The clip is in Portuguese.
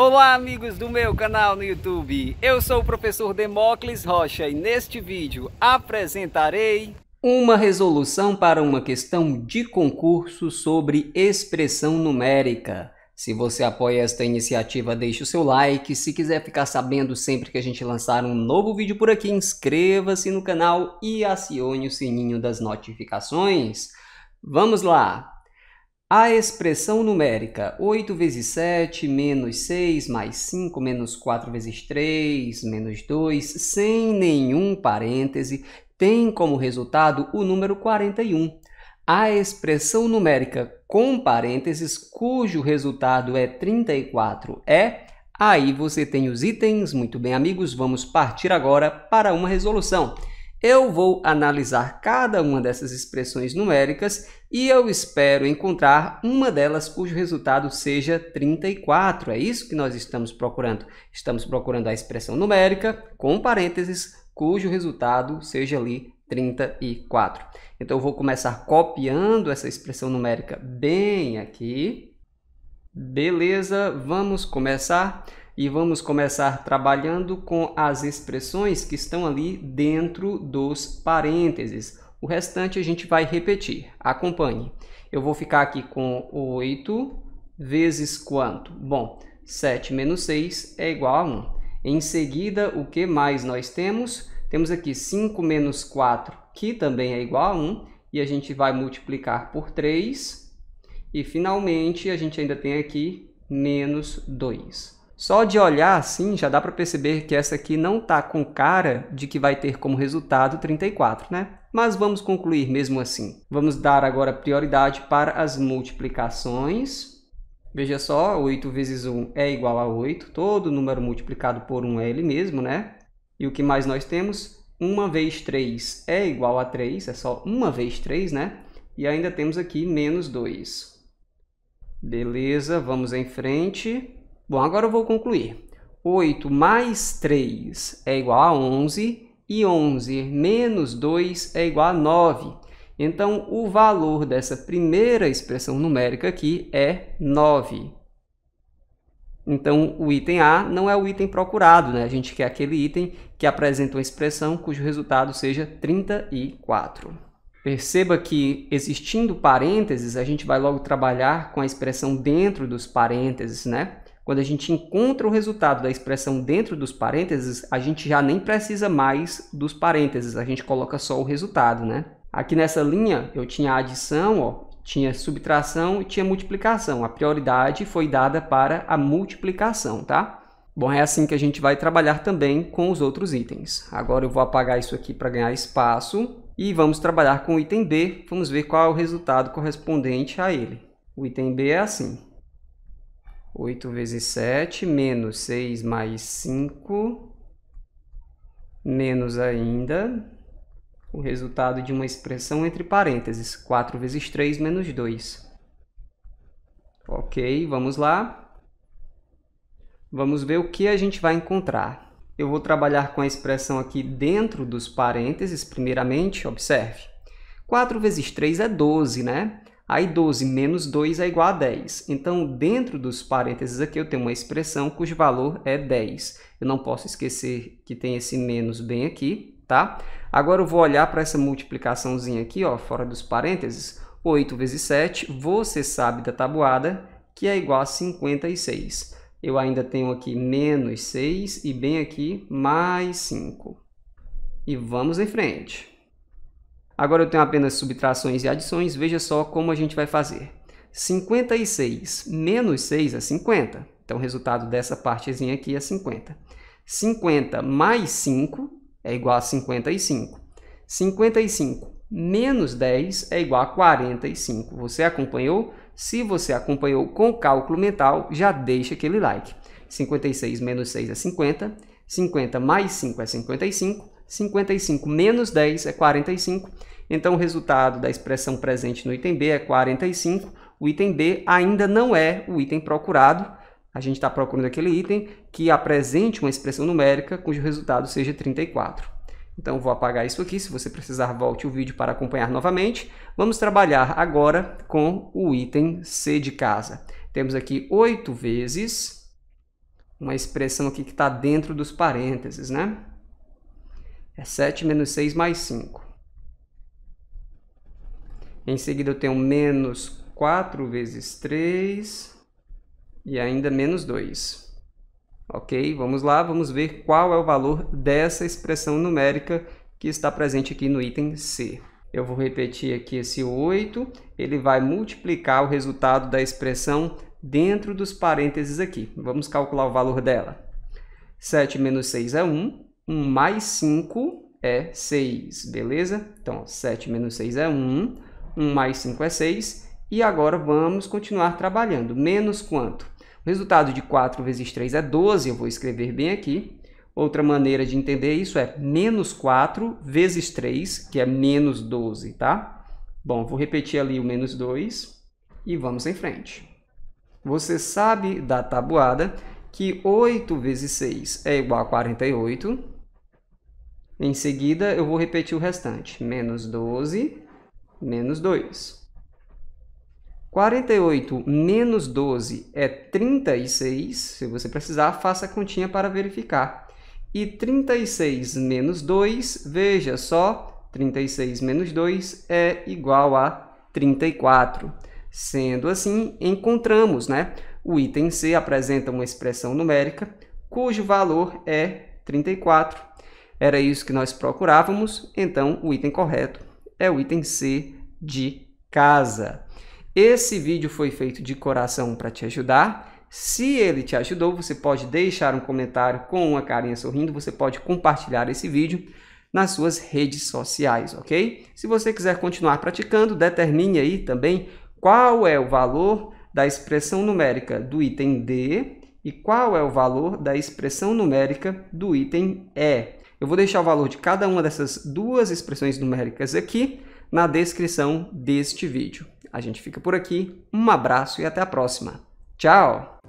Olá amigos do meu canal no YouTube, eu sou o professor Demócles Rocha e neste vídeo apresentarei uma resolução para uma questão de concurso sobre expressão numérica. Se você apoia esta iniciativa, deixe o seu like. Se quiser ficar sabendo sempre que a gente lançar um novo vídeo por aqui, inscreva-se no canal e acione o sininho das notificações. Vamos lá! A expressão numérica 8 vezes 7, menos 6, mais 5, menos 4 vezes 3, menos 2, sem nenhum parêntese, tem como resultado o número 41. A expressão numérica com parênteses, cujo resultado é 34, é. Aí você tem os itens. Muito bem, amigos, vamos partir agora para uma resolução. Eu vou analisar cada uma dessas expressões numéricas e eu espero encontrar uma delas cujo resultado seja 34. É isso que nós estamos procurando. Estamos procurando a expressão numérica com parênteses cujo resultado seja ali 34. Então eu vou começar copiando essa expressão numérica bem aqui. Beleza, vamos começar e vamos começar trabalhando com as expressões que estão ali dentro dos parênteses. O restante a gente vai repetir. Acompanhe. Eu vou ficar aqui com 8 vezes quanto? Bom, 7 menos 6 é igual a 1. Em seguida, o que mais nós temos? Temos aqui 5 menos 4, que também é igual a 1. E a gente vai multiplicar por 3. E, finalmente, a gente ainda tem aqui menos 2. Só de olhar assim já dá para perceber que essa aqui não está com cara de que vai ter como resultado 34, né? Mas vamos concluir mesmo assim. Vamos dar agora prioridade para as multiplicações. Veja só, 8 vezes 1 é igual a 8. Todo número multiplicado por 1 é ele mesmo, né? E o que mais nós temos? 1 vezes 3 é igual a 3, é só 1 vez 3, né? E ainda temos aqui menos 2. Beleza, vamos em frente. Bom, agora eu vou concluir. 8 mais 3 é igual a 11 e 11 menos 2 é igual a 9. Então, o valor dessa primeira expressão numérica aqui é 9. Então, o item A não é o item procurado, né? A gente quer aquele item que apresenta uma expressão cujo resultado seja 34. Perceba que, existindo parênteses, a gente vai logo trabalhar com a expressão dentro dos parênteses, né? Quando a gente encontra o resultado da expressão dentro dos parênteses, a gente já nem precisa mais dos parênteses, a gente coloca só o resultado, né? Aqui nessa linha eu tinha adição, ó, tinha subtração e tinha multiplicação. A prioridade foi dada para a multiplicação, tá? Bom, é assim que a gente vai trabalhar também com os outros itens. Agora eu vou apagar isso aqui para ganhar espaço e vamos trabalhar com o item B. Vamos ver qual é o resultado correspondente a ele. O item B é assim. 8 vezes 7, menos 6 mais 5, menos ainda o resultado de uma expressão entre parênteses, 4 vezes 3 menos 2. Ok, vamos lá. Vamos ver o que a gente vai encontrar. Eu vou trabalhar com a expressão aqui dentro dos parênteses, primeiramente, observe. 4 vezes 3 é 12, né? Aí 12 menos 2 é igual a 10. Então, dentro dos parênteses aqui, eu tenho uma expressão cujo valor é 10. Eu não posso esquecer que tem esse menos bem aqui, tá? Agora eu vou olhar para essa multiplicaçãozinha aqui, ó, fora dos parênteses. 8 vezes 7, você sabe da tabuada, que é igual a 56. Eu ainda tenho aqui menos 6 e bem aqui mais 5. E vamos em frente. Agora eu tenho apenas subtrações e adições, veja só como a gente vai fazer. 56 menos 6 é 50, então o resultado dessa partezinha aqui é 50. 50 mais 5 é igual a 55. 55 menos 10 é igual a 45. Você acompanhou? Se você acompanhou com cálculo mental, já deixa aquele like. 56 menos 6 é 50, 50 mais 5 é 55, 55 menos 10 é 45. Então, o resultado da expressão presente no item B é 45. O item B ainda não é o item procurado. A gente está procurando aquele item que apresente uma expressão numérica cujo resultado seja 34. Então, vou apagar isso aqui. Se você precisar, volte o vídeo para acompanhar novamente. Vamos trabalhar agora com o item C de casa. Temos aqui 8 vezes uma expressão aqui que está dentro dos parênteses, né? É 7 menos 6 mais 5. Em seguida, eu tenho menos 4 vezes 3 e ainda menos 2. Ok? Vamos lá, vamos ver qual é o valor dessa expressão numérica que está presente aqui no item C. Eu vou repetir aqui esse 8, ele vai multiplicar o resultado da expressão dentro dos parênteses aqui. Vamos calcular o valor dela. 7 menos 6 é 1, 1 mais 5 é 6, beleza? Então, 7 menos 6 é 1, 1 mais 5 é 6. E agora vamos continuar trabalhando. Menos quanto? O resultado de 4 vezes 3 é 12, eu vou escrever bem aqui. Outra maneira de entender isso é menos 4 vezes 3, que é menos 12, tá? Bom, vou repetir ali o menos 2 e vamos em frente. Você sabe da tabuada que 8 vezes 6 é igual a 48, em seguida, eu vou repetir o restante. Menos 12, menos 2. 48 menos 12 é 36. Se você precisar, faça a continha para verificar. E 36 menos 2, veja só, 36 menos 2 é igual a 34. Sendo assim, encontramos, né? O item C apresenta uma expressão numérica cujo valor é 34 era isso que nós procurávamos, então o item correto é o item C de casa. Esse vídeo foi feito de coração para te ajudar. Se ele te ajudou, você pode deixar um comentário com uma carinha sorrindo, você pode compartilhar esse vídeo nas suas redes sociais, ok? Se você quiser continuar praticando, determine aí também qual é o valor da expressão numérica do item D e qual é o valor da expressão numérica do item E. Eu vou deixar o valor de cada uma dessas duas expressões numéricas aqui na descrição deste vídeo. A gente fica por aqui, um abraço e até a próxima. Tchau!